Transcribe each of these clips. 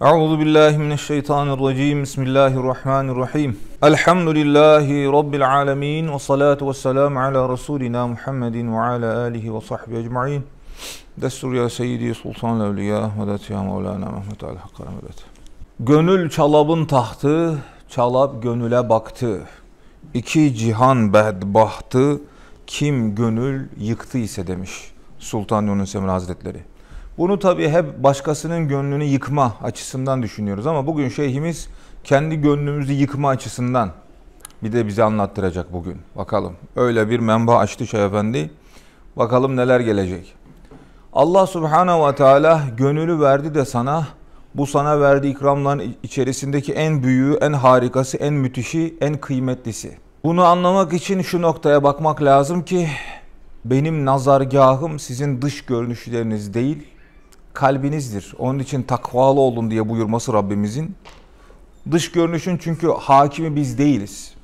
Euzu billahi mineşşeytanirracim. Bismillahirrahmanirrahim. Elhamdülillahi rabbil alamin ve salatu vesselam ala resulina Muhammedin ve ala alihi ve sahbi ecmaîn. Destur ya seyyidi sultan evliya ve dat ya Mevlana Mehmet Ali Hakk'a Gönül çalabın tahtı, çalap gönüle baktı. İki cihan bedbahtı, kim gönül yıktı ise demiş Sultan Yunus Emre Hazretleri. Bunu tabii hep başkasının gönlünü yıkma açısından düşünüyoruz ama bugün şeyhimiz kendi gönlümüzü yıkma açısından bir de bize anlattıracak bugün. Bakalım öyle bir menba açtı Şeyh Efendi. Bakalım neler gelecek. Allah Subhanahu ve Teala gönülü verdi de sana bu sana verdiği ikramların içerisindeki en büyüğü, en harikası, en müthişi, en kıymetlisi. Bunu anlamak için şu noktaya bakmak lazım ki benim nazargahım sizin dış görünüşleriniz değil, kalbinizdir. Onun için takvalı olun diye buyurması Rabbimizin. Dış görünüşün çünkü hakimi biz değiliz.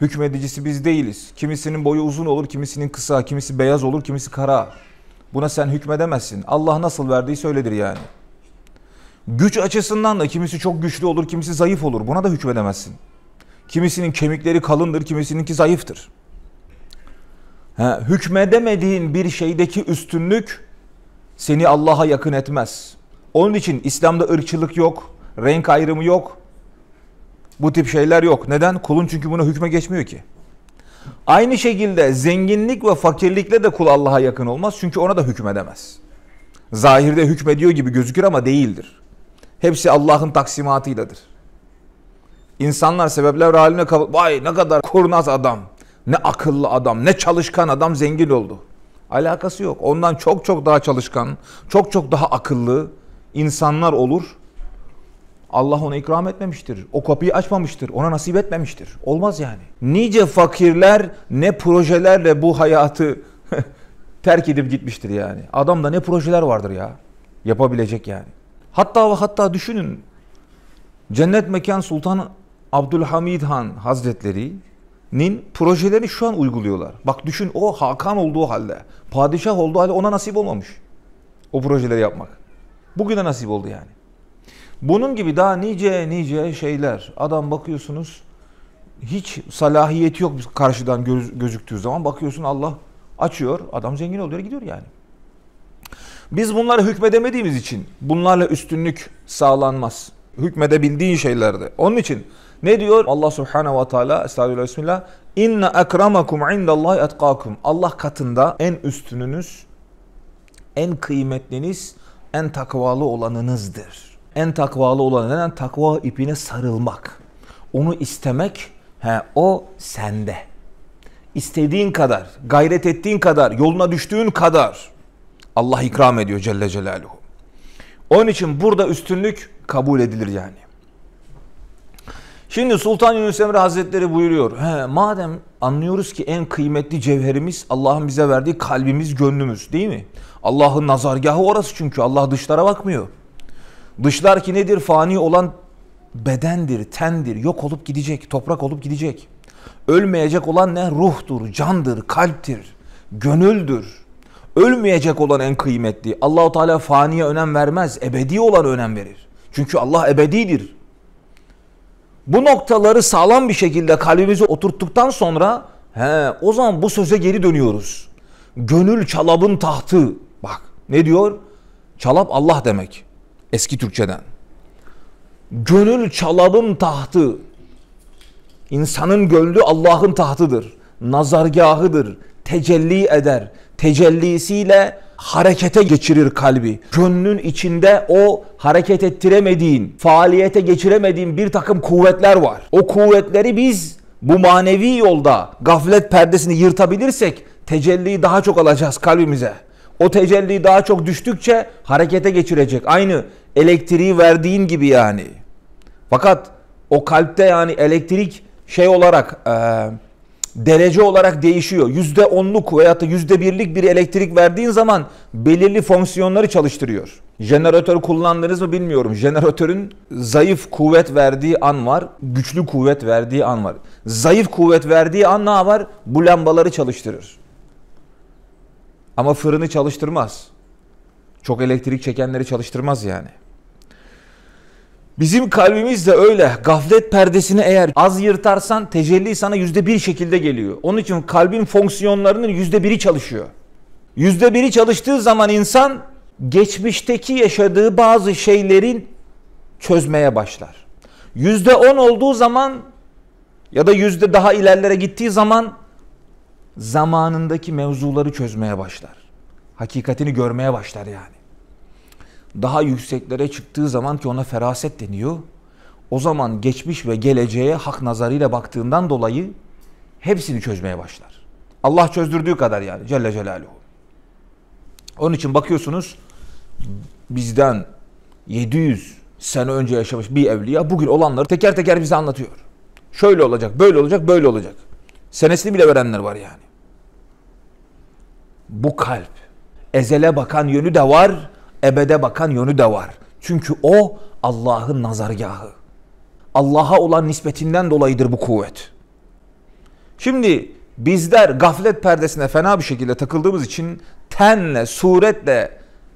Hükmedicisi biz değiliz. Kimisinin boyu uzun olur, kimisinin kısa, kimisi beyaz olur, kimisi kara. Buna sen hükmedemezsin. Allah nasıl verdiyse söyledir yani. Güç açısından da kimisi çok güçlü olur, kimisi zayıf olur. Buna da hükmedemezsin. Kimisinin kemikleri kalındır, kimisininki zayıftır. Ha, hükmedemediğin bir şeydeki üstünlük seni Allah'a yakın etmez. Onun için İslam'da ırkçılık yok, renk ayrımı yok. Bu tip şeyler yok. Neden? Kulun çünkü buna hükme geçmiyor ki. Aynı şekilde zenginlik ve fakirlikle de kul Allah'a yakın olmaz. Çünkü ona da hükmedemez. Zahirde hükmediyor gibi gözükür ama değildir. Hepsi Allah'ın taksimatıyladır. İnsanlar sebepler haline kapı, vay ne kadar kurnaz adam, ne akıllı adam, ne çalışkan adam zengin oldu. Alakası yok. Ondan çok çok daha çalışkan, çok çok daha akıllı insanlar olur. Allah ona ikram etmemiştir. O kapıyı açmamıştır. Ona nasip etmemiştir. Olmaz yani. Nice fakirler ne projelerle bu hayatı terk edip gitmiştir yani. Adamda ne projeler vardır ya. Yapabilecek yani. Hatta ve hatta düşünün. Cennet Mekan Sultan Abdülhamid Han Hazretleri nin projelerini şu an uyguluyorlar. Bak düşün o Hakan olduğu halde, padişah olduğu halde ona nasip olmamış. O projeleri yapmak. Bugüne nasip oldu yani. Bunun gibi daha nice nice şeyler. Adam bakıyorsunuz hiç salahiyeti yok karşıdan göz, gözüktüğü zaman. Bakıyorsun Allah açıyor, adam zengin oluyor gidiyor yani. Biz bunları hükmedemediğimiz için bunlarla üstünlük sağlanmaz. Hükmedebildiğin şeylerde. Onun için ne diyor? Allah Subhanahu ve Teala Estağfirullah Bismillah. İnne ekramakum indallahi etkakum. Allah katında en üstününüz, en kıymetliniz, en takvalı olanınızdır. En takvalı olan neden? Takva ipine sarılmak. Onu istemek, he, o sende. İstediğin kadar, gayret ettiğin kadar, yoluna düştüğün kadar Allah ikram ediyor Celle Celaluhu. Onun için burada üstünlük kabul edilir yani. Şimdi Sultan Yunus Emre Hazretleri buyuruyor. He, madem anlıyoruz ki en kıymetli cevherimiz Allah'ın bize verdiği kalbimiz, gönlümüz değil mi? Allah'ın nazargahı orası çünkü Allah dışlara bakmıyor. Dışlar ki nedir? Fani olan bedendir, tendir, yok olup gidecek, toprak olup gidecek. Ölmeyecek olan ne? Ruhtur, candır, kalptir, gönüldür. Ölmeyecek olan en kıymetli. Allahu Teala faniye önem vermez, ebedi olan önem verir. Çünkü Allah ebedidir bu noktaları sağlam bir şekilde kalbimize oturttuktan sonra he, o zaman bu söze geri dönüyoruz. Gönül çalabın tahtı. Bak ne diyor? Çalap Allah demek eski Türkçeden. Gönül çalabın tahtı. İnsanın gönlü Allah'ın tahtıdır. Nazargahıdır. Tecelli eder. Tecellisiyle harekete geçirir kalbi. Gönlün içinde o hareket ettiremediğin, faaliyete geçiremediğin bir takım kuvvetler var. O kuvvetleri biz bu manevi yolda gaflet perdesini yırtabilirsek tecelliyi daha çok alacağız kalbimize. O tecelli daha çok düştükçe harekete geçirecek. Aynı elektriği verdiğin gibi yani. Fakat o kalpte yani elektrik şey olarak e, derece olarak değişiyor. Yüzde onluk veya da yüzde birlik bir elektrik verdiğin zaman belirli fonksiyonları çalıştırıyor. Jeneratör kullandınız mı bilmiyorum. Jeneratörün zayıf kuvvet verdiği an var, güçlü kuvvet verdiği an var. Zayıf kuvvet verdiği an ne var? Bu lambaları çalıştırır. Ama fırını çalıştırmaz. Çok elektrik çekenleri çalıştırmaz yani. Bizim kalbimiz de öyle. Gaflet perdesini eğer az yırtarsan tecelli sana yüzde bir şekilde geliyor. Onun için kalbin fonksiyonlarının yüzde biri çalışıyor. Yüzde biri çalıştığı zaman insan geçmişteki yaşadığı bazı şeylerin çözmeye başlar. Yüzde on olduğu zaman ya da yüzde daha ilerlere gittiği zaman zamanındaki mevzuları çözmeye başlar. Hakikatini görmeye başlar yani daha yükseklere çıktığı zaman ki ona feraset deniyor. O zaman geçmiş ve geleceğe hak nazarıyla baktığından dolayı hepsini çözmeye başlar. Allah çözdürdüğü kadar yani Celle Celaluhu. Onun için bakıyorsunuz bizden 700 sene önce yaşamış bir evliya bugün olanları teker teker bize anlatıyor. Şöyle olacak, böyle olacak, böyle olacak. Senesini bile verenler var yani. Bu kalp ezele bakan yönü de var, ebede bakan yönü de var. Çünkü o Allah'ın nazargahı. Allah'a olan nispetinden dolayıdır bu kuvvet. Şimdi bizler gaflet perdesine fena bir şekilde takıldığımız için tenle, suretle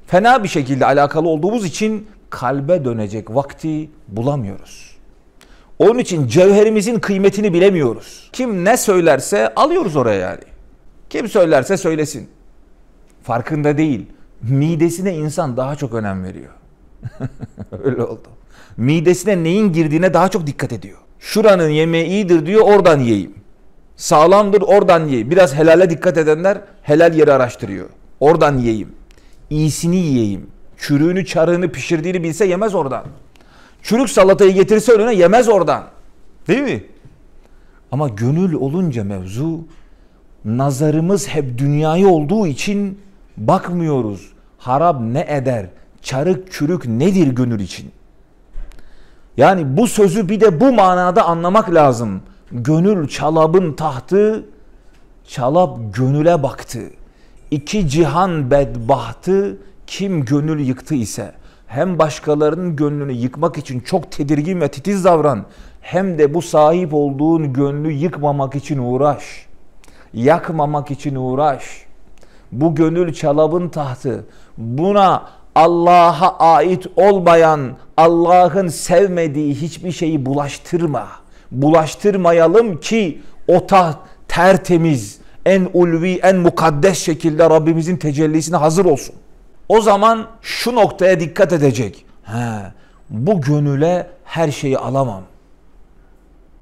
fena bir şekilde alakalı olduğumuz için kalbe dönecek vakti bulamıyoruz. Onun için cevherimizin kıymetini bilemiyoruz. Kim ne söylerse alıyoruz oraya yani. Kim söylerse söylesin. Farkında değil midesine insan daha çok önem veriyor. Öyle oldu. Midesine neyin girdiğine daha çok dikkat ediyor. Şuranın yemeği iyidir diyor oradan yiyeyim. Sağlamdır oradan yiyeyim. Biraz helale dikkat edenler helal yeri araştırıyor. Oradan yiyeyim. İyisini yiyeyim. Çürüğünü çarığını pişirdiğini bilse yemez oradan. Çürük salatayı getirse önüne yemez oradan. Değil mi? Ama gönül olunca mevzu nazarımız hep dünyayı olduğu için Bakmıyoruz harap ne eder, çarık çürük nedir gönül için. Yani bu sözü bir de bu manada anlamak lazım. Gönül çalabın tahtı, çalap gönüle baktı. İki cihan bedbahtı, kim gönül yıktı ise hem başkalarının gönlünü yıkmak için çok tedirgin ve titiz davran hem de bu sahip olduğun gönlü yıkmamak için uğraş. Yakmamak için uğraş bu gönül çalabın tahtı. Buna Allah'a ait olmayan, Allah'ın sevmediği hiçbir şeyi bulaştırma. Bulaştırmayalım ki o taht tertemiz, en ulvi, en mukaddes şekilde Rabbimizin tecellisine hazır olsun. O zaman şu noktaya dikkat edecek. He, bu gönüle her şeyi alamam.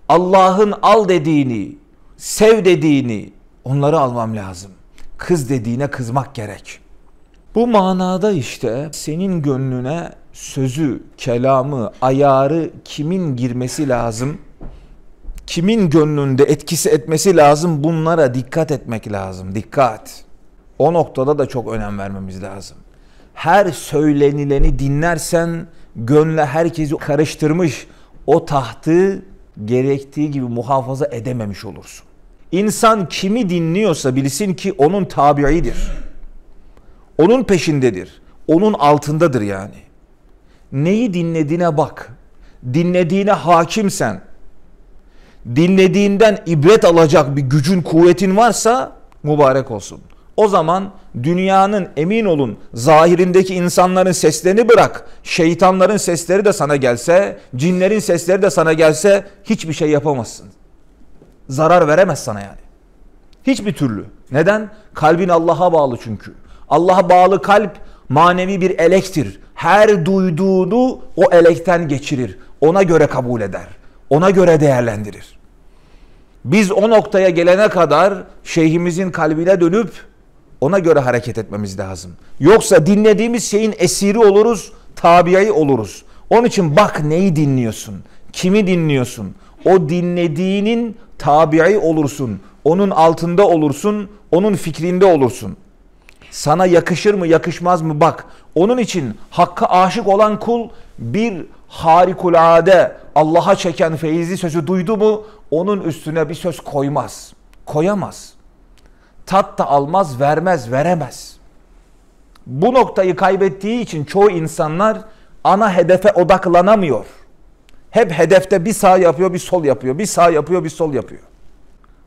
Allah'ın al dediğini, sev dediğini onları almam lazım kız dediğine kızmak gerek. Bu manada işte senin gönlüne sözü, kelamı, ayarı kimin girmesi lazım? Kimin gönlünde etkisi etmesi lazım? Bunlara dikkat etmek lazım. Dikkat. O noktada da çok önem vermemiz lazım. Her söylenileni dinlersen gönle herkesi karıştırmış o tahtı gerektiği gibi muhafaza edememiş olursun. İnsan kimi dinliyorsa bilsin ki onun tabiidir. Onun peşindedir. Onun altındadır yani. Neyi dinlediğine bak. Dinlediğine hakimsen. Dinlediğinden ibret alacak bir gücün, kuvvetin varsa mübarek olsun. O zaman dünyanın emin olun zahirindeki insanların seslerini bırak. Şeytanların sesleri de sana gelse, cinlerin sesleri de sana gelse hiçbir şey yapamazsın zarar veremez sana yani. Hiçbir türlü. Neden? Kalbin Allah'a bağlı çünkü. Allah'a bağlı kalp manevi bir elektir. Her duyduğunu o elekten geçirir. Ona göre kabul eder. Ona göre değerlendirir. Biz o noktaya gelene kadar şeyhimizin kalbine dönüp ona göre hareket etmemiz lazım. Yoksa dinlediğimiz şeyin esiri oluruz, tabiyayı oluruz. Onun için bak neyi dinliyorsun, kimi dinliyorsun, o dinlediğinin tabi'i olursun. Onun altında olursun, onun fikrinde olursun. Sana yakışır mı, yakışmaz mı bak. Onun için hakka aşık olan kul bir harikulade Allah'a çeken feyizli sözü duydu mu onun üstüne bir söz koymaz. Koyamaz. Tat da almaz, vermez, veremez. Bu noktayı kaybettiği için çoğu insanlar ana hedefe odaklanamıyor.'' hep hedefte bir sağ yapıyor bir sol yapıyor. Bir sağ yapıyor bir sol yapıyor.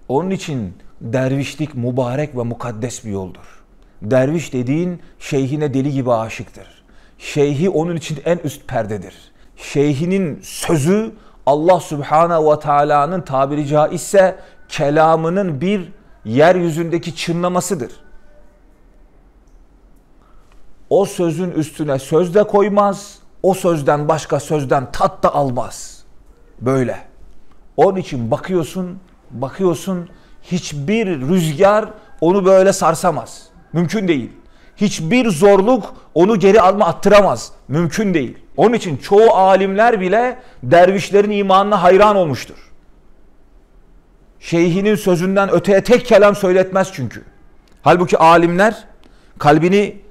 Onun için dervişlik mübarek ve mukaddes bir yoldur. Derviş dediğin şeyhine deli gibi aşıktır. Şeyhi onun için en üst perdedir. Şeyhinin sözü Allah Subhanahu ve Taala'nın tabiri caizse kelamının bir yeryüzündeki çınlamasıdır. O sözün üstüne söz de koymaz, o sözden başka sözden tat da almaz. Böyle. Onun için bakıyorsun, bakıyorsun hiçbir rüzgar onu böyle sarsamaz. Mümkün değil. Hiçbir zorluk onu geri alma attıramaz. Mümkün değil. Onun için çoğu alimler bile dervişlerin imanına hayran olmuştur. Şeyhinin sözünden öteye tek kelam söyletmez çünkü. Halbuki alimler kalbini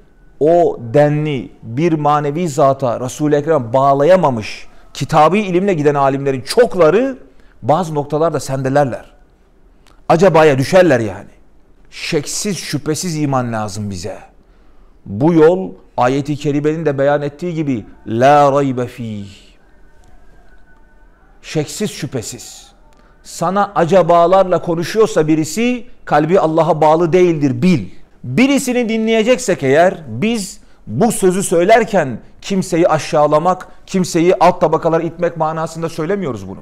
o denli bir manevi zata Resul-i Ekrem bağlayamamış kitabi ilimle giden alimlerin çokları bazı noktalarda sendelerler. Acabaya düşerler yani. Şeksiz şüphesiz iman lazım bize. Bu yol ayeti kerimenin de beyan ettiği gibi la raybe Şeksiz şüphesiz. Sana acabalarla konuşuyorsa birisi kalbi Allah'a bağlı değildir bil. Birisini dinleyeceksek eğer biz bu sözü söylerken kimseyi aşağılamak, kimseyi alt tabakalara itmek manasında söylemiyoruz bunu.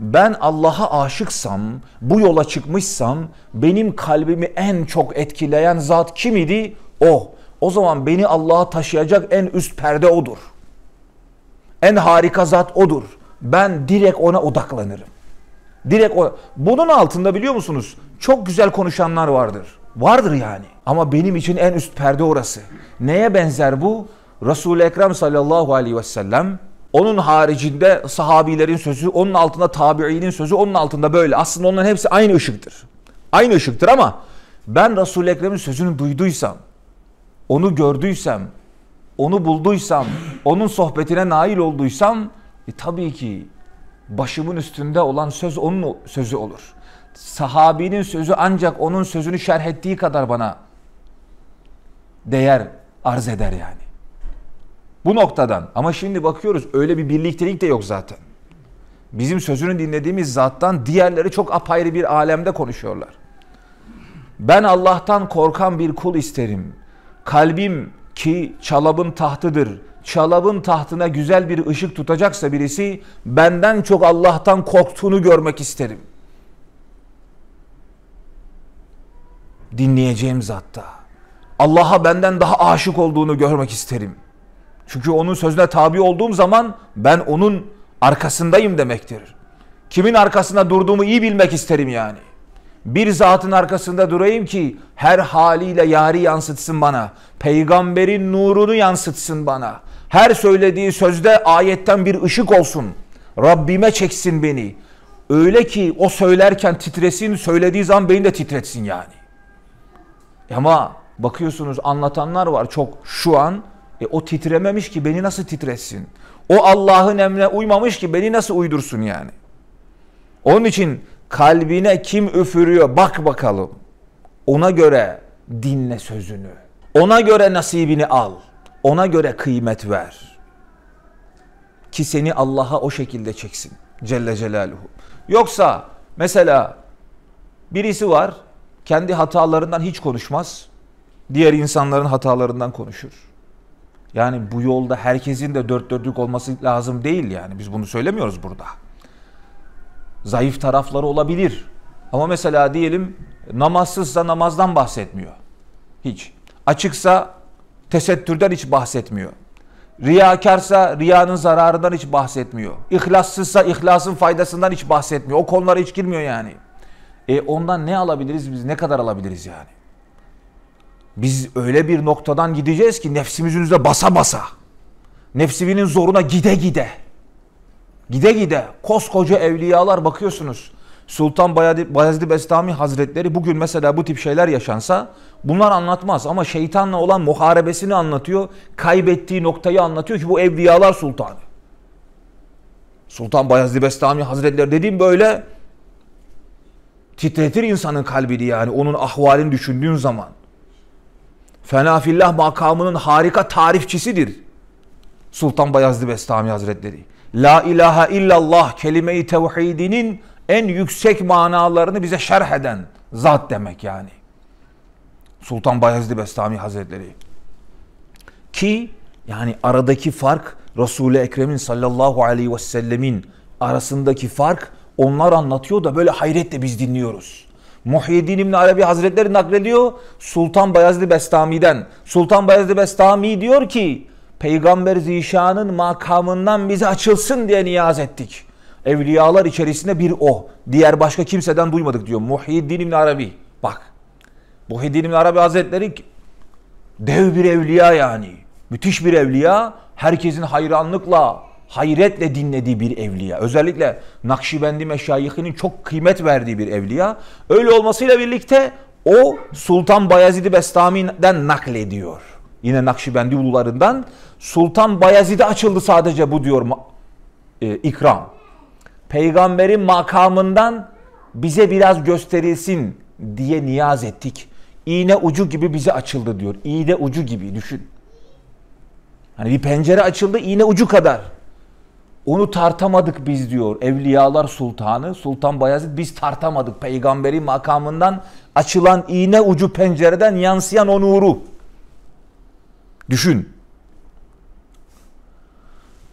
Ben Allah'a aşıksam, bu yola çıkmışsam benim kalbimi en çok etkileyen zat kim idi? O. O zaman beni Allah'a taşıyacak en üst perde odur. En harika zat odur. Ben direkt ona odaklanırım. Direkt o. Bunun altında biliyor musunuz? Çok güzel konuşanlar vardır. Vardır yani. Ama benim için en üst perde orası. Neye benzer bu? resul Ekrem sallallahu aleyhi ve sellem onun haricinde sahabilerin sözü, onun altında tabiinin sözü, onun altında böyle. Aslında onların hepsi aynı ışıktır. Aynı ışıktır ama ben resul Ekrem'in sözünü duyduysam, onu gördüysem, onu bulduysam, onun sohbetine nail olduysam e, tabii ki başımın üstünde olan söz onun sözü olur. Sahabinin sözü ancak onun sözünü şerh ettiği kadar bana değer arz eder yani. Bu noktadan ama şimdi bakıyoruz öyle bir birliktelik de yok zaten. Bizim sözünü dinlediğimiz zattan diğerleri çok apayrı bir alemde konuşuyorlar. Ben Allah'tan korkan bir kul isterim. Kalbim ki çalabın tahtıdır. Çalabın tahtına güzel bir ışık tutacaksa birisi benden çok Allah'tan korktuğunu görmek isterim. Dinleyeceğim zatta. Allah'a benden daha aşık olduğunu görmek isterim. Çünkü onun sözüne tabi olduğum zaman ben onun arkasındayım demektir. Kimin arkasında durduğumu iyi bilmek isterim yani. Bir zatın arkasında durayım ki her haliyle yari yansıtsın bana. Peygamberin nurunu yansıtsın bana. Her söylediği sözde ayetten bir ışık olsun. Rabbime çeksin beni. Öyle ki o söylerken titresin, söylediği zaman beni de titretsin yani. Ama bakıyorsunuz anlatanlar var çok şu an e, o titrememiş ki beni nasıl titretsin? O Allah'ın emrine uymamış ki beni nasıl uydursun yani? Onun için kalbine kim üfürüyor bak bakalım. Ona göre dinle sözünü. Ona göre nasibini al. Ona göre kıymet ver. Ki seni Allah'a o şekilde çeksin. Celle Celaluhu. Yoksa mesela birisi var kendi hatalarından hiç konuşmaz diğer insanların hatalarından konuşur. Yani bu yolda herkesin de dört dörtlük olması lazım değil yani. Biz bunu söylemiyoruz burada. Zayıf tarafları olabilir. Ama mesela diyelim namazsızsa namazdan bahsetmiyor. Hiç. Açıksa tesettürden hiç bahsetmiyor. Riyakarsa riyanın zararından hiç bahsetmiyor. İhlassızsa ihlasın faydasından hiç bahsetmiyor. O konulara hiç girmiyor yani. E ondan ne alabiliriz biz? Ne kadar alabiliriz yani? Biz öyle bir noktadan gideceğiz ki nefsimizin üzerine basa basa. Nefsinin zoruna gide gide. Gide gide koskoca evliyalar bakıyorsunuz. Sultan Bayezid Bestami Hazretleri bugün mesela bu tip şeyler yaşansa bunlar anlatmaz ama şeytanla olan muharebesini anlatıyor. Kaybettiği noktayı anlatıyor ki bu evliyalar sultanı. Sultan Bayezid Bestami Hazretleri dediğim böyle titretir insanın kalbini yani onun ahvalini düşündüğün zaman. Fenafillah makamının harika tarifçisidir. Sultan Bayazlı Bestami Hazretleri. La ilahe illallah kelime-i tevhidinin en yüksek manalarını bize şerh eden zat demek yani. Sultan Bayezid Bestami Hazretleri. Ki yani aradaki fark Resul-i Ekrem'in sallallahu aleyhi ve sellemin arasındaki fark onlar anlatıyor da böyle hayretle biz dinliyoruz. Muhyiddin İbn Arabi Hazretleri naklediyor Sultan Bayezid Bestami'den. Sultan Bayezid Bestami diyor ki Peygamber Zişan'ın makamından bize açılsın diye niyaz ettik. Evliyalar içerisinde bir o. Diğer başka kimseden duymadık diyor. Muhyiddin İbn Arabi. Bak. Muhyiddin İbn Arabi Hazretleri dev bir evliya yani. Müthiş bir evliya. Herkesin hayranlıkla, hayretle dinlediği bir evliya. Özellikle Nakşibendi meşayihinin çok kıymet verdiği bir evliya. Öyle olmasıyla birlikte o Sultan Bayezid-i Bestami'den naklediyor. Yine Nakşibendi ulularından Sultan Bayezid'e açıldı sadece bu diyor e, ikram. Peygamberin makamından bize biraz gösterilsin diye niyaz ettik. İğne ucu gibi bize açıldı diyor. İğne ucu gibi düşün. Hani bir pencere açıldı iğne ucu kadar. Onu tartamadık biz diyor Evliyalar Sultanı Sultan Bayezid biz tartamadık peygamberi makamından açılan iğne ucu pencereden yansıyan o nuru. Düşün.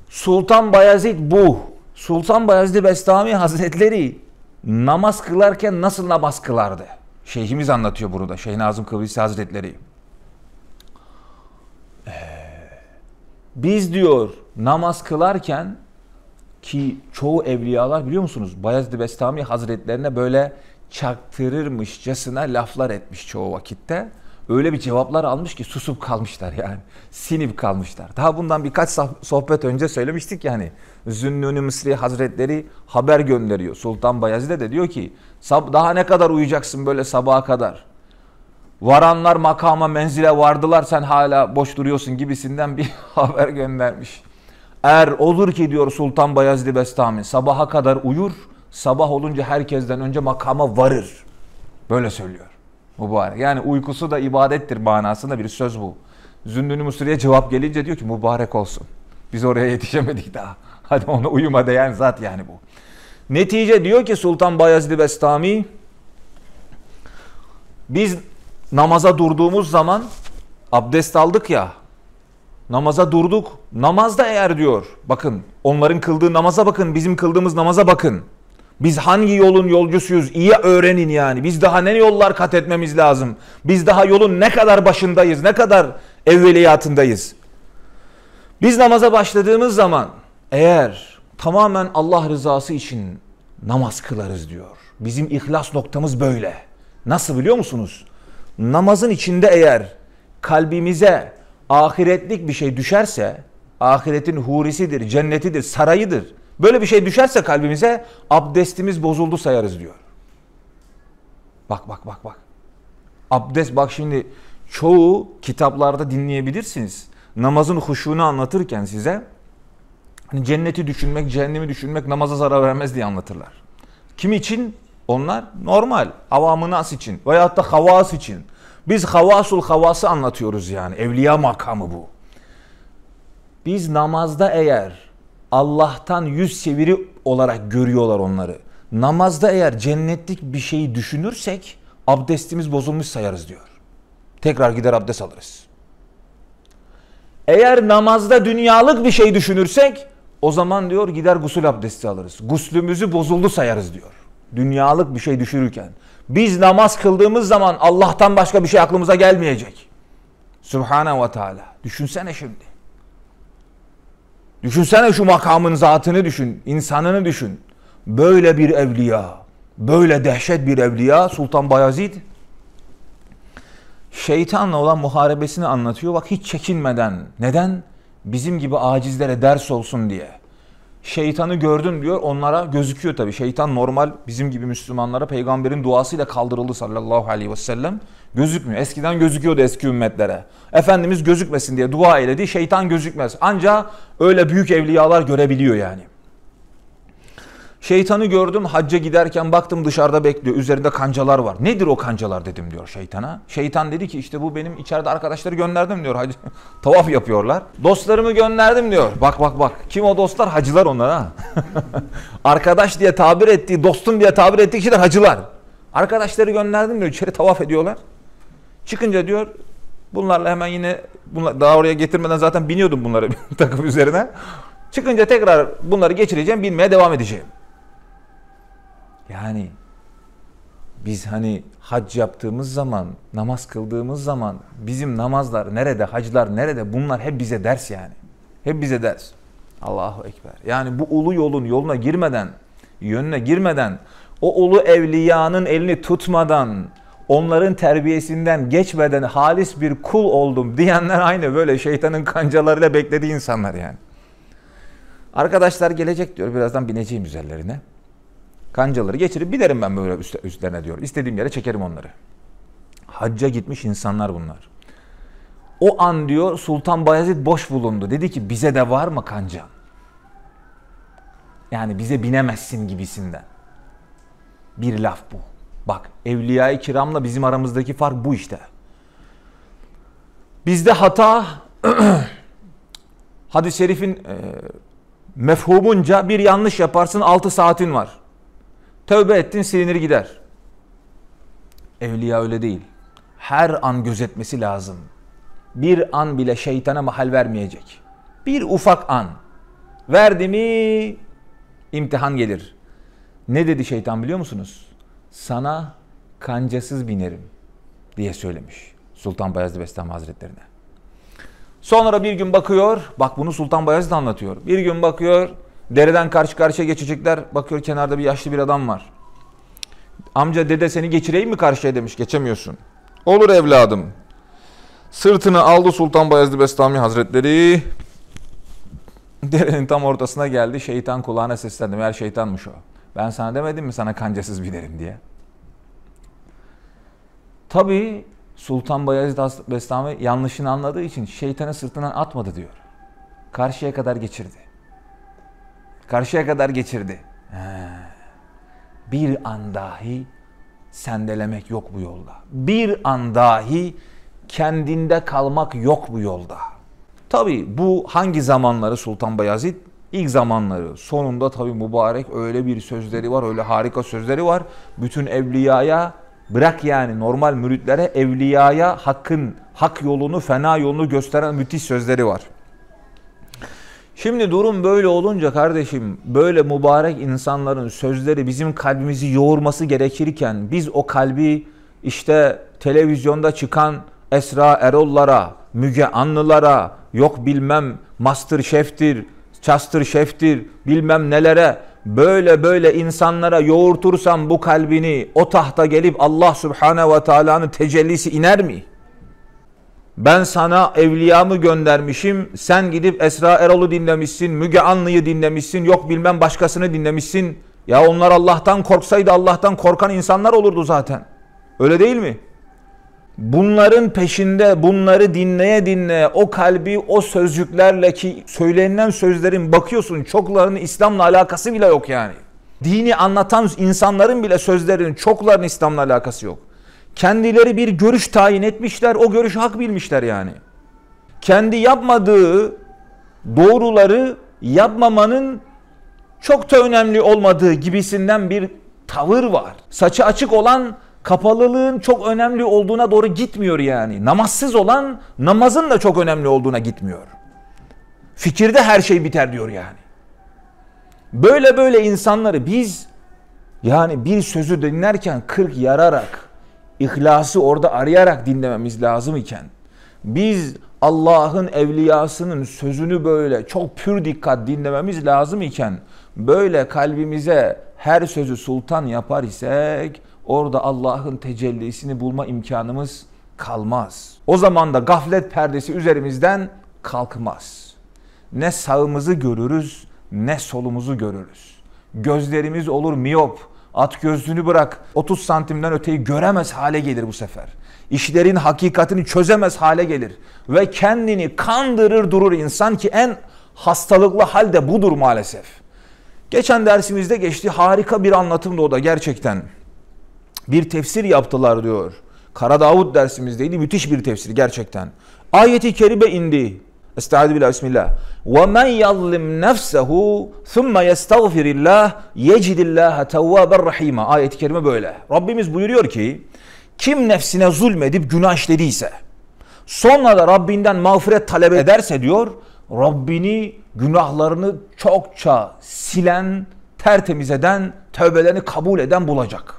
Sultan Bayezid bu. Sultan Bayezid Bestami Hazretleri namaz kılarken nasıl namaz kılardı? Şeyhimiz anlatıyor burada Şeyh Nazım Kıbrısı Hazretleri. Ee, biz diyor namaz kılarken ki çoğu evliyalar biliyor musunuz Bayezid Bestami Hazretlerine böyle çaktırırmışçasına laflar etmiş çoğu vakitte. Öyle bir cevaplar almış ki susup kalmışlar yani. Sinip kalmışlar. Daha bundan birkaç sohbet önce söylemiştik yani. Zünnuni Mısri Hazretleri haber gönderiyor. Sultan Bayezid'e de diyor ki daha ne kadar uyuyacaksın böyle sabaha kadar. Varanlar makama menzile vardılar sen hala boş duruyorsun gibisinden bir haber göndermiş. Er olur ki diyor Sultan Bayezid Bestami sabaha kadar uyur, sabah olunca herkesten önce makama varır. Böyle söylüyor mübarek. Yani uykusu da ibadettir manasında bir söz bu. Zünnünü Musri'ye cevap gelince diyor ki mübarek olsun. Biz oraya yetişemedik daha. Hadi ona uyuma değen zat yani bu. Netice diyor ki Sultan Bayezid Bestami biz namaza durduğumuz zaman abdest aldık ya Namaza durduk. Namazda eğer diyor. Bakın onların kıldığı namaza bakın. Bizim kıldığımız namaza bakın. Biz hangi yolun yolcusuyuz? İyi öğrenin yani. Biz daha ne yollar kat etmemiz lazım? Biz daha yolun ne kadar başındayız? Ne kadar evveliyatındayız? Biz namaza başladığımız zaman eğer tamamen Allah rızası için namaz kılarız diyor. Bizim ihlas noktamız Böyle. Nasıl biliyor musunuz? Namazın içinde eğer kalbimize ahiretlik bir şey düşerse, ahiretin hurisidir, cennetidir, sarayıdır. Böyle bir şey düşerse kalbimize abdestimiz bozuldu sayarız diyor. Bak bak bak bak. Abdest bak şimdi çoğu kitaplarda dinleyebilirsiniz. Namazın huşunu anlatırken size hani cenneti düşünmek, cehennemi düşünmek namaza zarar vermez diye anlatırlar. Kim için? Onlar normal. avamınas için veya da havas için. Biz havasul havası anlatıyoruz yani. Evliya makamı bu. Biz namazda eğer Allah'tan yüz çeviri olarak görüyorlar onları. Namazda eğer cennetlik bir şeyi düşünürsek abdestimiz bozulmuş sayarız diyor. Tekrar gider abdest alırız. Eğer namazda dünyalık bir şey düşünürsek o zaman diyor gider gusül abdesti alırız. Guslümüzü bozuldu sayarız diyor. Dünyalık bir şey düşünürken. Biz namaz kıldığımız zaman Allah'tan başka bir şey aklımıza gelmeyecek. Subhane ve Teala. Düşünsene şimdi. Düşünsene şu makamın zatını düşün, insanını düşün. Böyle bir evliya, böyle dehşet bir evliya Sultan Bayezid şeytanla olan muharebesini anlatıyor. Bak hiç çekinmeden. Neden? Bizim gibi acizlere ders olsun diye şeytanı gördün diyor. Onlara gözüküyor tabii. Şeytan normal bizim gibi Müslümanlara peygamberin duasıyla kaldırıldı sallallahu aleyhi ve sellem. Gözükmüyor. Eskiden gözüküyordu eski ümmetlere. Efendimiz gözükmesin diye dua eyledi. Şeytan gözükmez. Ancak öyle büyük evliyalar görebiliyor yani. Şeytanı gördüm hacca giderken baktım dışarıda bekliyor. Üzerinde kancalar var. Nedir o kancalar dedim diyor şeytana. Şeytan dedi ki işte bu benim içeride arkadaşları gönderdim diyor. Hacı. Tavaf yapıyorlar. Dostlarımı gönderdim diyor. Bak bak bak. Kim o dostlar? Hacılar onlar ha. Arkadaş diye tabir ettiği, dostum diye tabir ettiği kişiler hacılar. Arkadaşları gönderdim diyor. İçeri tavaf ediyorlar. Çıkınca diyor bunlarla hemen yine bunlar, daha oraya getirmeden zaten biniyordum bunları takım üzerine. Çıkınca tekrar bunları geçireceğim, binmeye devam edeceğim. Yani biz hani hac yaptığımız zaman, namaz kıldığımız zaman bizim namazlar nerede, haclar nerede bunlar hep bize ders yani. Hep bize ders. Allahu Ekber. Yani bu ulu yolun yoluna girmeden, yönüne girmeden, o ulu evliyanın elini tutmadan, onların terbiyesinden geçmeden halis bir kul oldum diyenler aynı böyle şeytanın kancalarıyla beklediği insanlar yani. Arkadaşlar gelecek diyor birazdan bineceğim üzerlerine. Kancaları geçirip bilerim ben böyle üst, üstlerine diyor. İstediğim yere çekerim onları. Hacca gitmiş insanlar bunlar. O an diyor Sultan Bayezid boş bulundu. Dedi ki bize de var mı kanca? Yani bize binemezsin gibisinden. Bir laf bu. Bak Evliya-i Kiram'la bizim aramızdaki fark bu işte. Bizde hata hadis-i şerifin e, mefhumunca bir yanlış yaparsın 6 saatin var. Tövbe ettin silinir gider. Evliya öyle değil. Her an gözetmesi lazım. Bir an bile şeytana mahal vermeyecek. Bir ufak an. Verdi mi imtihan gelir. Ne dedi şeytan biliyor musunuz? Sana kancasız binerim diye söylemiş Sultan Bayezid Bestami Hazretlerine. Sonra bir gün bakıyor, bak bunu Sultan Bayezid anlatıyor. Bir gün bakıyor, Dereden karşı karşıya geçecekler. Bakıyor kenarda bir yaşlı bir adam var. Amca dede seni geçireyim mi karşıya demiş. Geçemiyorsun. Olur evladım. Sırtını aldı Sultan Bayezid Bestami Hazretleri. Derenin tam ortasına geldi. Şeytan kulağına seslendi. Meğer şeytanmış o. Ben sana demedim mi sana kancasız binerim diye. Tabi Sultan Bayezid Bestami yanlışını anladığı için şeytanı sırtından atmadı diyor. Karşıya kadar geçirdi. Karşıya kadar geçirdi. He. Bir an dahi sendelemek yok bu yolda. Bir an dahi kendinde kalmak yok bu yolda. Tabi bu hangi zamanları Sultan Bayezid? İlk zamanları. Sonunda tabi mübarek öyle bir sözleri var, öyle harika sözleri var. Bütün evliyaya bırak yani normal müritlere evliyaya hakkın, hak yolunu, fena yolunu gösteren müthiş sözleri var. Şimdi durum böyle olunca kardeşim böyle mübarek insanların sözleri bizim kalbimizi yoğurması gerekirken biz o kalbi işte televizyonda çıkan Esra Erol'lara, Müge Anlılara, yok bilmem Master Şef'tir, Chester Şef'tir bilmem nelere böyle böyle insanlara yoğurtursam bu kalbini o tahta gelip Allah Subhanahu ve Taala'nın tecellisi iner mi? Ben sana evliyamı göndermişim. Sen gidip Esra Erol'u dinlemişsin. Müge Anlı'yı dinlemişsin. Yok bilmem başkasını dinlemişsin. Ya onlar Allah'tan korksaydı Allah'tan korkan insanlar olurdu zaten. Öyle değil mi? Bunların peşinde bunları dinleye dinleye o kalbi o sözcüklerle ki söylenilen sözlerin bakıyorsun çoklarının İslam'la alakası bile yok yani. Dini anlatan insanların bile sözlerinin çoklarının İslam'la alakası yok. Kendileri bir görüş tayin etmişler, o görüş hak bilmişler yani. Kendi yapmadığı doğruları yapmamanın çok da önemli olmadığı gibisinden bir tavır var. Saçı açık olan kapalılığın çok önemli olduğuna doğru gitmiyor yani. Namazsız olan namazın da çok önemli olduğuna gitmiyor. Fikirde her şey biter diyor yani. Böyle böyle insanları biz yani bir sözü dinlerken kırk yararak ihlası orada arayarak dinlememiz lazım iken biz Allah'ın evliyasının sözünü böyle çok pür dikkat dinlememiz lazım iken böyle kalbimize her sözü sultan yapar isek orada Allah'ın tecellisini bulma imkanımız kalmaz. O zaman da gaflet perdesi üzerimizden kalkmaz. Ne sağımızı görürüz ne solumuzu görürüz. Gözlerimiz olur miyop, At gözlüğünü bırak. 30 santimden öteyi göremez hale gelir bu sefer. İşlerin hakikatini çözemez hale gelir. Ve kendini kandırır durur insan ki en hastalıklı hal de budur maalesef. Geçen dersimizde geçti. Harika bir anlatımdı o da gerçekten. Bir tefsir yaptılar diyor. Kara Davut dersimizdeydi. Müthiş bir tefsir gerçekten. Ayeti kerime indi. Estaizu billah bismillah. وَمَنْ يَظْلِمْ نَفْسَهُ ثُمَّ يَسْتَغْفِرِ اللّٰهِ يَجِدِ اللّٰهَ تَوَّابًا Ayet-i Kerime böyle. Rabbimiz buyuruyor ki kim nefsine zulmedip günah işlediyse sonra da Rabbinden mağfiret talep ederse diyor Rabbini günahlarını çokça silen, tertemiz eden, tövbelerini kabul eden bulacak.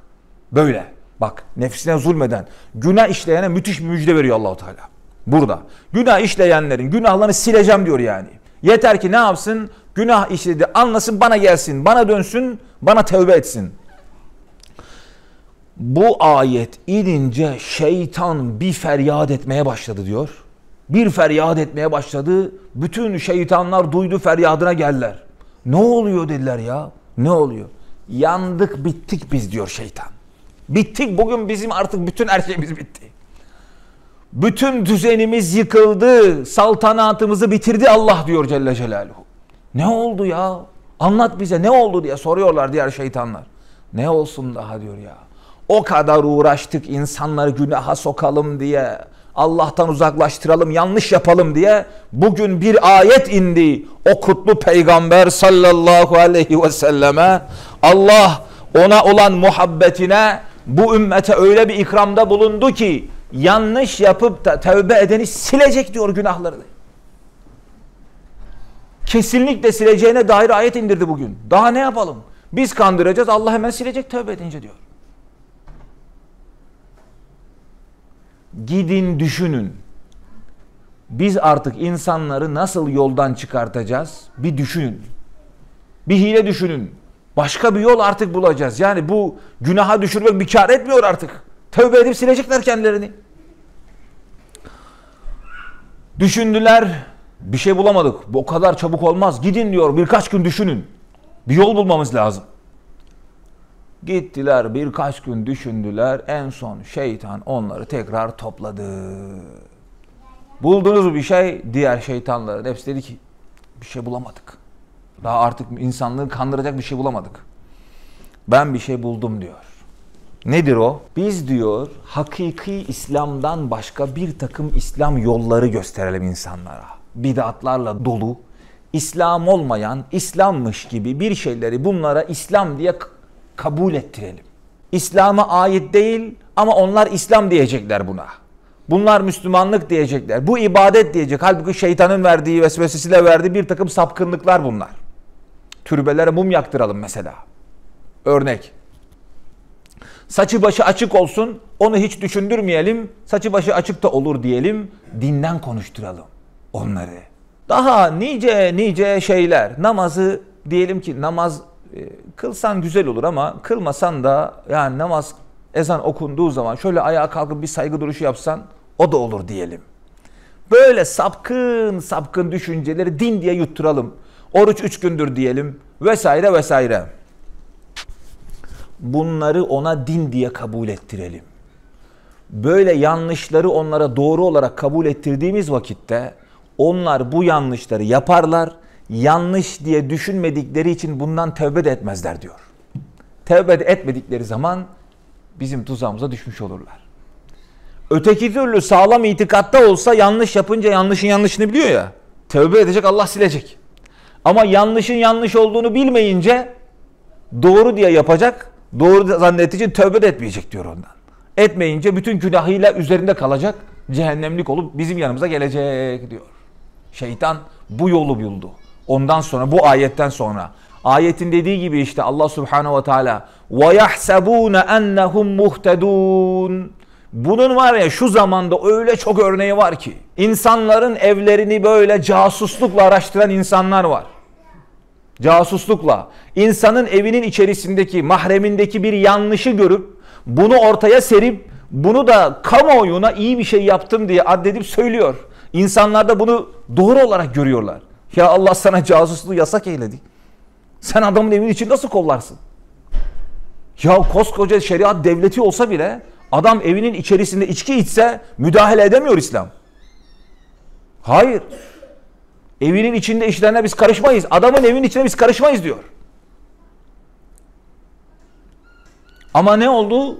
Böyle. Bak nefsine zulmeden, günah işleyene müthiş müjde veriyor Allahu Teala. Burada. Günah işleyenlerin günahlarını sileceğim diyor yani. Yeter ki ne yapsın? Günah işledi anlasın bana gelsin, bana dönsün, bana tevbe etsin. Bu ayet inince şeytan bir feryat etmeye başladı diyor. Bir feryat etmeye başladı. Bütün şeytanlar duydu feryadına geldiler. Ne oluyor dediler ya? Ne oluyor? Yandık bittik biz diyor şeytan. Bittik bugün bizim artık bütün her şeyimiz bitti. Bütün düzenimiz yıkıldı. Saltanatımızı bitirdi Allah diyor Celle Celaluhu. Ne oldu ya? Anlat bize ne oldu diye soruyorlar diğer şeytanlar. Ne olsun daha diyor ya. O kadar uğraştık insanları günaha sokalım diye. Allah'tan uzaklaştıralım, yanlış yapalım diye bugün bir ayet indi. O kutlu peygamber sallallahu aleyhi ve selleme Allah ona olan muhabbetine bu ümmete öyle bir ikramda bulundu ki yanlış yapıp da tövbe edeni silecek diyor günahlarını. Kesinlikle sileceğine dair ayet indirdi bugün. Daha ne yapalım? Biz kandıracağız Allah hemen silecek tövbe edince diyor. Gidin düşünün. Biz artık insanları nasıl yoldan çıkartacağız? Bir düşünün. Bir hile düşünün. Başka bir yol artık bulacağız. Yani bu günaha düşürmek bir kar etmiyor artık. Tövbe edip silecekler kendilerini. Düşündüler. Bir şey bulamadık. Bu o kadar çabuk olmaz. Gidin diyor birkaç gün düşünün. Bir yol bulmamız lazım. Gittiler birkaç gün düşündüler. En son şeytan onları tekrar topladı. Buldunuz bir şey. Diğer şeytanların hepsi dedi ki bir şey bulamadık. Daha artık insanlığı kandıracak bir şey bulamadık. Ben bir şey buldum diyor. Nedir o? Biz diyor hakiki İslam'dan başka bir takım İslam yolları gösterelim insanlara. Bidatlarla dolu, İslam olmayan, İslammış gibi bir şeyleri bunlara İslam diye kabul ettirelim. İslam'a ait değil ama onlar İslam diyecekler buna. Bunlar Müslümanlık diyecekler. Bu ibadet diyecek. Halbuki şeytanın verdiği vesvesesiyle verdiği bir takım sapkınlıklar bunlar. Türbelere mum yaktıralım mesela. Örnek. Saçı başı açık olsun, onu hiç düşündürmeyelim. Saçı başı açık da olur diyelim. Dinden konuşturalım onları. Daha nice nice şeyler. Namazı diyelim ki namaz e, kılsan güzel olur ama kılmasan da yani namaz ezan okunduğu zaman şöyle ayağa kalkıp bir saygı duruşu yapsan o da olur diyelim. Böyle sapkın sapkın düşünceleri din diye yutturalım. Oruç üç gündür diyelim vesaire vesaire bunları ona din diye kabul ettirelim. Böyle yanlışları onlara doğru olarak kabul ettirdiğimiz vakitte onlar bu yanlışları yaparlar. Yanlış diye düşünmedikleri için bundan tevbe de etmezler diyor. Tevbe de etmedikleri zaman bizim tuzağımıza düşmüş olurlar. Öteki türlü sağlam itikatta olsa yanlış yapınca yanlışın yanlışını biliyor ya. Tevbe edecek Allah silecek. Ama yanlışın yanlış olduğunu bilmeyince doğru diye yapacak. Doğru zannettiği için tövbe de etmeyecek diyor ondan. Etmeyince bütün günahıyla üzerinde kalacak. Cehennemlik olup bizim yanımıza gelecek diyor. Şeytan bu yolu buldu. Ondan sonra bu ayetten sonra ayetin dediği gibi işte Allah Subhanahu ve Teala ve yahsabun ennahum muhtedun. Bunun var ya şu zamanda öyle çok örneği var ki insanların evlerini böyle casuslukla araştıran insanlar var casuslukla insanın evinin içerisindeki mahremindeki bir yanlışı görüp bunu ortaya serip bunu da kamuoyuna iyi bir şey yaptım diye addedip söylüyor. İnsanlar da bunu doğru olarak görüyorlar. Ya Allah sana casusluğu yasak eyledi. Sen adamın evinin için nasıl kollarsın? Ya koskoca şeriat devleti olsa bile adam evinin içerisinde içki içse müdahale edemiyor İslam. Hayır. Evinin içinde işlerine biz karışmayız. Adamın evinin içine biz karışmayız diyor. Ama ne oldu?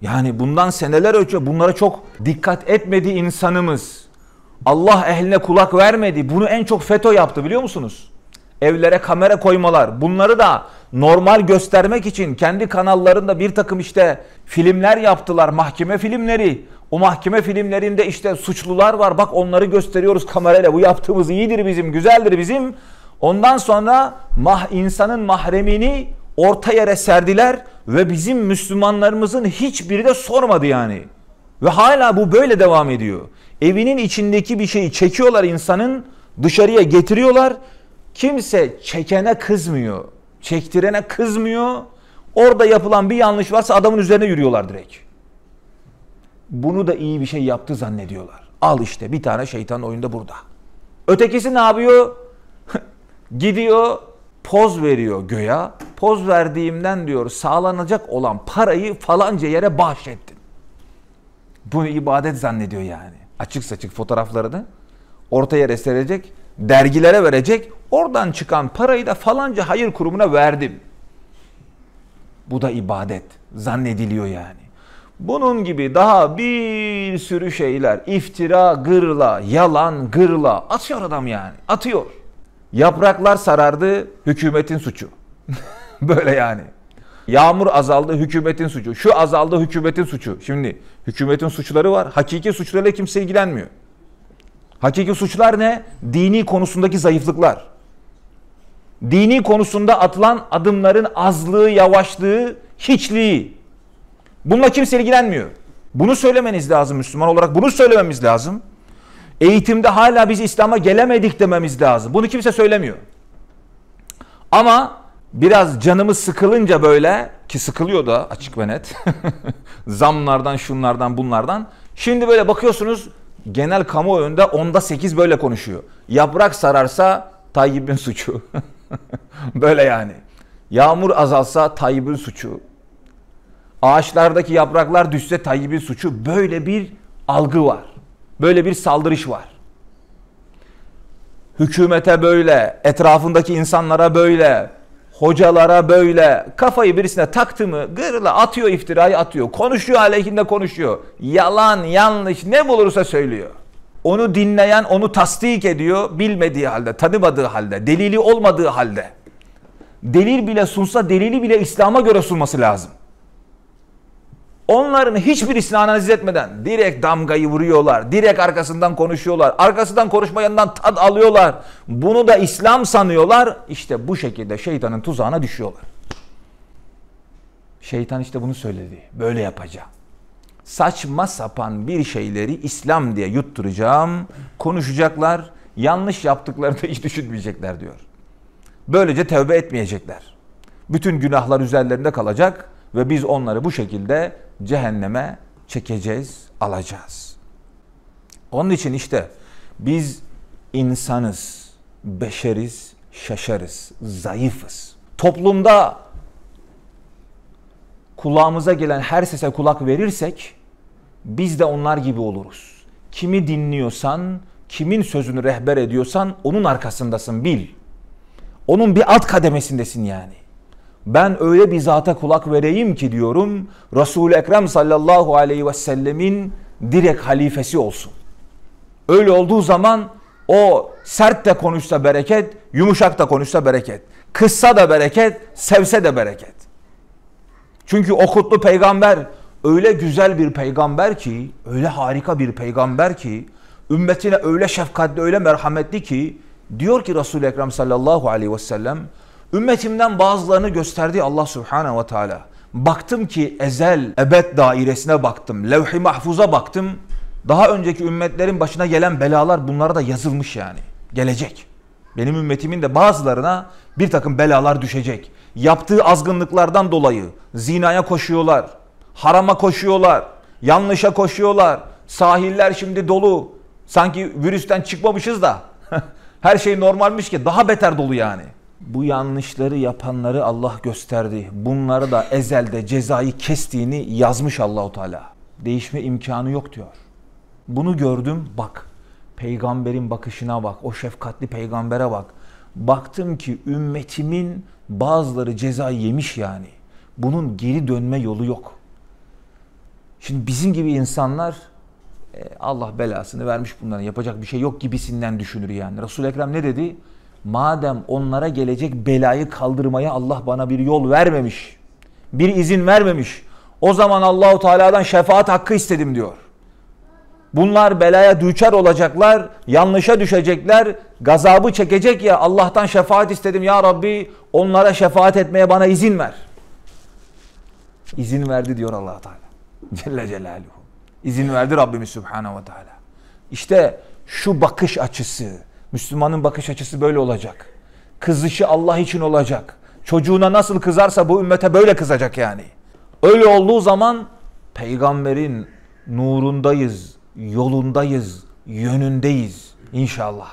Yani bundan seneler önce bunlara çok dikkat etmedi insanımız. Allah ehline kulak vermedi. Bunu en çok FETÖ yaptı biliyor musunuz? Evlere kamera koymalar. Bunları da normal göstermek için kendi kanallarında bir takım işte filmler yaptılar. Mahkeme filmleri. O mahkeme filmlerinde işte suçlular var bak onları gösteriyoruz kamerayla bu yaptığımız iyidir bizim güzeldir bizim. Ondan sonra mah insanın mahremini orta yere serdiler ve bizim Müslümanlarımızın hiçbiri de sormadı yani. Ve hala bu böyle devam ediyor. Evinin içindeki bir şeyi çekiyorlar insanın dışarıya getiriyorlar. Kimse çekene kızmıyor. Çektirene kızmıyor. Orada yapılan bir yanlış varsa adamın üzerine yürüyorlar direkt bunu da iyi bir şey yaptı zannediyorlar. Al işte bir tane şeytan oyunda burada. Ötekisi ne yapıyor? Gidiyor poz veriyor göya. Poz verdiğimden diyor sağlanacak olan parayı falanca yere bahşettim. Bunu ibadet zannediyor yani. Açık saçık fotoğraflarını ortaya reselecek, dergilere verecek. Oradan çıkan parayı da falanca hayır kurumuna verdim. Bu da ibadet zannediliyor yani. Bunun gibi daha bir sürü şeyler iftira gırla, yalan gırla atıyor adam yani. Atıyor. Yapraklar sarardı, hükümetin suçu. Böyle yani. Yağmur azaldı, hükümetin suçu. Şu azaldı, hükümetin suçu. Şimdi hükümetin suçları var. Hakiki suçlarla kimse ilgilenmiyor. Hakiki suçlar ne? Dini konusundaki zayıflıklar. Dini konusunda atılan adımların azlığı, yavaşlığı, hiçliği. Bununla kimse ilgilenmiyor. Bunu söylemeniz lazım Müslüman olarak. Bunu söylememiz lazım. Eğitimde hala biz İslam'a gelemedik dememiz lazım. Bunu kimse söylemiyor. Ama biraz canımız sıkılınca böyle ki sıkılıyor da açık ve net. Zamlardan, şunlardan, bunlardan. Şimdi böyle bakıyorsunuz genel kamuoyunda onda 8 böyle konuşuyor. Yaprak sararsa Tayyip'in suçu. böyle yani. Yağmur azalsa Tayyip'in suçu ağaçlardaki yapraklar düşse Tayyip'in suçu böyle bir algı var. Böyle bir saldırış var. Hükümete böyle, etrafındaki insanlara böyle, hocalara böyle kafayı birisine taktı mı gırla atıyor iftirayı atıyor. Konuşuyor aleyhinde konuşuyor. Yalan, yanlış ne bulursa söylüyor. Onu dinleyen onu tasdik ediyor bilmediği halde, tanımadığı halde, delili olmadığı halde. Delil bile sunsa delili bile İslam'a göre sunması lazım. Onların hiçbirisini analiz etmeden direkt damgayı vuruyorlar. Direkt arkasından konuşuyorlar. Arkasından konuşmayandan tad alıyorlar. Bunu da İslam sanıyorlar. İşte bu şekilde şeytanın tuzağına düşüyorlar. Şeytan işte bunu söyledi. Böyle yapacağım. Saçma sapan bir şeyleri İslam diye yutturacağım. Konuşacaklar. Yanlış yaptıklarını hiç düşünmeyecekler diyor. Böylece tevbe etmeyecekler. Bütün günahlar üzerlerinde kalacak ve biz onları bu şekilde cehenneme çekeceğiz, alacağız. Onun için işte biz insanız, beşeriz, şaşarız, zayıfız. Toplumda kulağımıza gelen her sese kulak verirsek biz de onlar gibi oluruz. Kimi dinliyorsan, kimin sözünü rehber ediyorsan onun arkasındasın bil. Onun bir alt kademesindesin yani ben öyle bir zata kulak vereyim ki diyorum Resul-i Ekrem sallallahu aleyhi ve sellemin direkt halifesi olsun. Öyle olduğu zaman o sert de konuşsa bereket, yumuşak da konuşsa bereket. Kıssa da bereket, sevse de bereket. Çünkü o kutlu peygamber öyle güzel bir peygamber ki, öyle harika bir peygamber ki, ümmetine öyle şefkatli, öyle merhametli ki, diyor ki Resul-i Ekrem sallallahu aleyhi ve sellem, Ümmetimden bazılarını gösterdi Allah Subhanahu ve Teala. Baktım ki ezel, ebed dairesine baktım. Levh-i mahfuza baktım. Daha önceki ümmetlerin başına gelen belalar bunlara da yazılmış yani. Gelecek. Benim ümmetimin de bazılarına bir takım belalar düşecek. Yaptığı azgınlıklardan dolayı zinaya koşuyorlar, harama koşuyorlar, yanlışa koşuyorlar. Sahiller şimdi dolu. Sanki virüsten çıkmamışız da her şey normalmiş ki daha beter dolu yani bu yanlışları yapanları Allah gösterdi. Bunları da ezelde cezayı kestiğini yazmış Allahu Teala. Değişme imkanı yok diyor. Bunu gördüm bak. Peygamberin bakışına bak. O şefkatli peygambere bak. Baktım ki ümmetimin bazıları cezayı yemiş yani. Bunun geri dönme yolu yok. Şimdi bizim gibi insanlar e, Allah belasını vermiş bunların yapacak bir şey yok gibisinden düşünür yani. Resul Ekrem ne dedi? Madem onlara gelecek belayı kaldırmaya Allah bana bir yol vermemiş. Bir izin vermemiş. O zaman Allahu Teala'dan şefaat hakkı istedim diyor. Bunlar belaya düçar olacaklar, yanlışa düşecekler, gazabı çekecek ya Allah'tan şefaat istedim ya Rabbi onlara şefaat etmeye bana izin ver. İzin verdi diyor allah Teala. Celle Celaluhu. İzin verdi Rabbimiz Subhanahu ve Teala. İşte şu bakış açısı, Müslümanın bakış açısı böyle olacak. Kızışı Allah için olacak. Çocuğuna nasıl kızarsa bu ümmete böyle kızacak yani. Öyle olduğu zaman peygamberin nurundayız, yolundayız, yönündeyiz inşallah.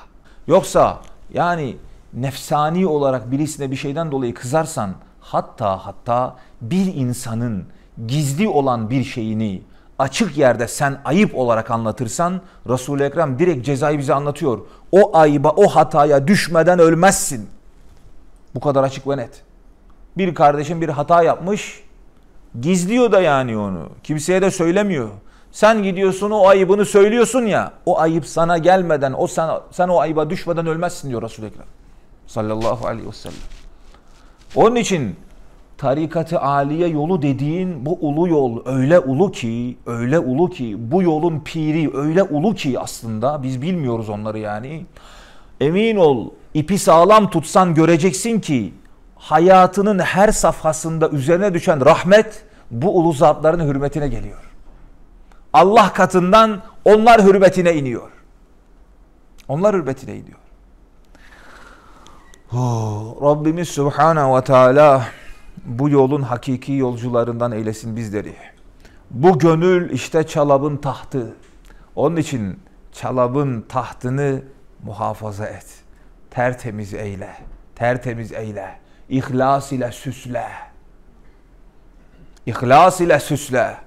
Yoksa yani nefsani olarak birisine bir şeyden dolayı kızarsan hatta hatta bir insanın gizli olan bir şeyini açık yerde sen ayıp olarak anlatırsan Resul-i Ekrem direkt cezayı bize anlatıyor o ayıba, o hataya düşmeden ölmezsin. Bu kadar açık ve net. Bir kardeşin bir hata yapmış, gizliyor da yani onu. Kimseye de söylemiyor. Sen gidiyorsun o ayıbını söylüyorsun ya. O ayıp sana gelmeden, o sen, sen o ayıba düşmeden ölmezsin diyor Resul Sallallahu aleyhi ve sellem. Onun için tarikatı aliye yolu dediğin bu ulu yol öyle ulu ki, öyle ulu ki, bu yolun piri öyle ulu ki aslında biz bilmiyoruz onları yani. Emin ol ipi sağlam tutsan göreceksin ki hayatının her safhasında üzerine düşen rahmet bu ulu zatların hürmetine geliyor. Allah katından onlar hürmetine iniyor. Onlar hürmetine iniyor. Oh, Rabbimiz Subhanahu ve Teala bu yolun hakiki yolcularından eylesin bizleri. Bu gönül işte çalabın tahtı. Onun için çalabın tahtını muhafaza et. Tertemiz eyle. Tertemiz eyle. İhlas ile süsle. İhlas ile süsle.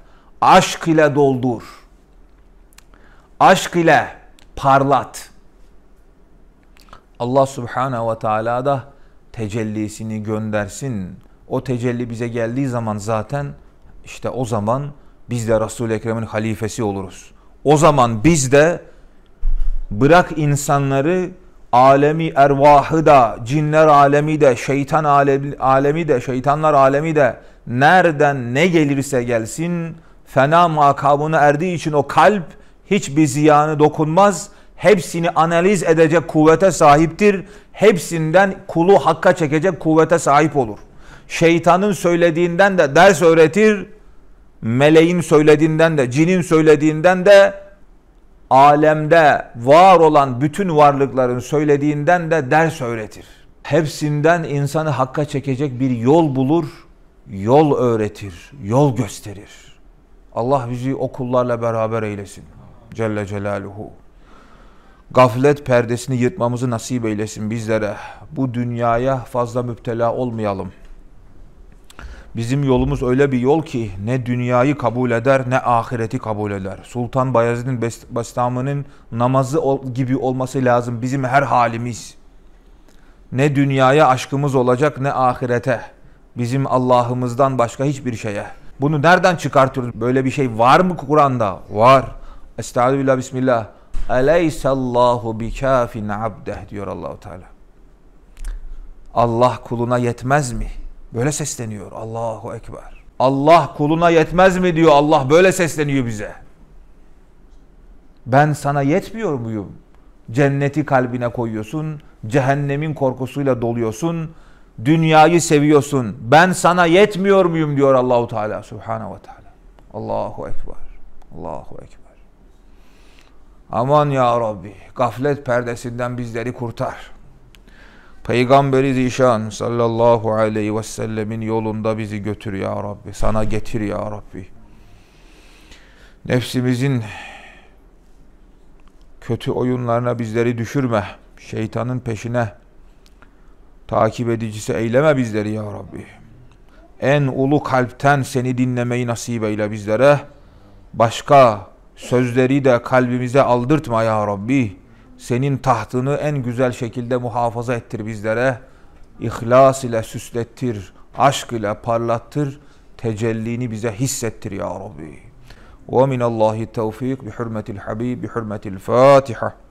Aşk ile doldur. Aşk ile parlat. Allah Subhanahu ve Teala da tecellisini göndersin o tecelli bize geldiği zaman zaten işte o zaman biz de Resul-i Ekrem'in halifesi oluruz. O zaman biz de bırak insanları alemi ervahı da, cinler alemi de, şeytan alemi de, şeytanlar alemi de nereden ne gelirse gelsin fena makamına erdiği için o kalp hiçbir ziyanı dokunmaz. Hepsini analiz edecek kuvvete sahiptir. Hepsinden kulu hakka çekecek kuvvete sahip olur şeytanın söylediğinden de ders öğretir, meleğin söylediğinden de, cinin söylediğinden de, alemde var olan bütün varlıkların söylediğinden de ders öğretir. Hepsinden insanı hakka çekecek bir yol bulur, yol öğretir, yol gösterir. Allah bizi okullarla beraber eylesin. Celle Celaluhu. Gaflet perdesini yırtmamızı nasip eylesin bizlere. Bu dünyaya fazla müptela olmayalım. Bizim yolumuz öyle bir yol ki ne dünyayı kabul eder ne ahireti kabul eder. Sultan Bayezid'in Bestami'nin namazı gibi olması lazım bizim her halimiz. Ne dünyaya aşkımız olacak ne ahirete. Bizim Allah'ımızdan başka hiçbir şeye. Bunu nereden çıkartıyoruz? Böyle bir şey var mı Kur'an'da? Var. Estağfirullah bismillah. Bi bikafin abdeh diyor Allahu Teala. Allah kuluna yetmez mi? Böyle sesleniyor Allahu Ekber. Allah kuluna yetmez mi diyor Allah böyle sesleniyor bize. Ben sana yetmiyor muyum? Cenneti kalbine koyuyorsun, cehennemin korkusuyla doluyorsun, dünyayı seviyorsun. Ben sana yetmiyor muyum diyor Allahu Teala Subhanahu ve Teala. Allahu ekber. Allahu ekber. Aman ya Rabbi, gaflet perdesinden bizleri kurtar. Peygamberi Zişan sallallahu aleyhi ve sellemin yolunda bizi götür ya Rabbi. Sana getir ya Rabbi. Nefsimizin kötü oyunlarına bizleri düşürme. Şeytanın peşine takip edicisi eyleme bizleri ya Rabbi. En ulu kalpten seni dinlemeyi nasip eyle bizlere. Başka sözleri de kalbimize aldırtma ya Rabbi senin tahtını en güzel şekilde muhafaza ettir bizlere. İhlas ile süslettir, aşk ile parlattır, tecellini bize hissettir ya Rabbi. ومن الله التوفيق بحرمة الحبيب بحرمة الفاتحة